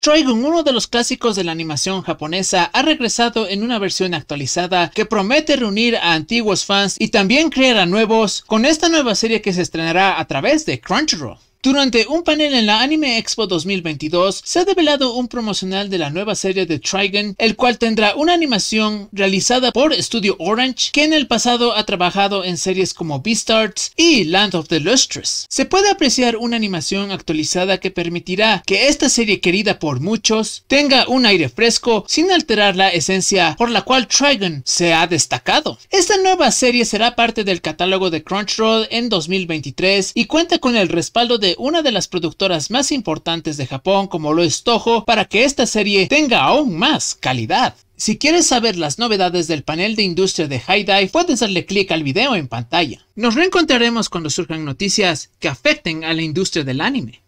Trigun, uno de los clásicos de la animación japonesa, ha regresado en una versión actualizada que promete reunir a antiguos fans y también crear a nuevos con esta nueva serie que se estrenará a través de Crunchyroll. Durante un panel en la Anime Expo 2022 se ha develado un promocional de la nueva serie de Trigon, el cual tendrá una animación realizada por Studio Orange, que en el pasado ha trabajado en series como Beastars y Land of the Lustrous. Se puede apreciar una animación actualizada que permitirá que esta serie querida por muchos tenga un aire fresco sin alterar la esencia por la cual Trigon se ha destacado. Esta nueva serie será parte del catálogo de Crunchyroll en 2023 y cuenta con el respaldo de una de las productoras más importantes de Japón como lo es Toho para que esta serie tenga aún más calidad. Si quieres saber las novedades del panel de industria de Dai, puedes darle clic al video en pantalla. Nos reencontraremos cuando surjan noticias que afecten a la industria del anime.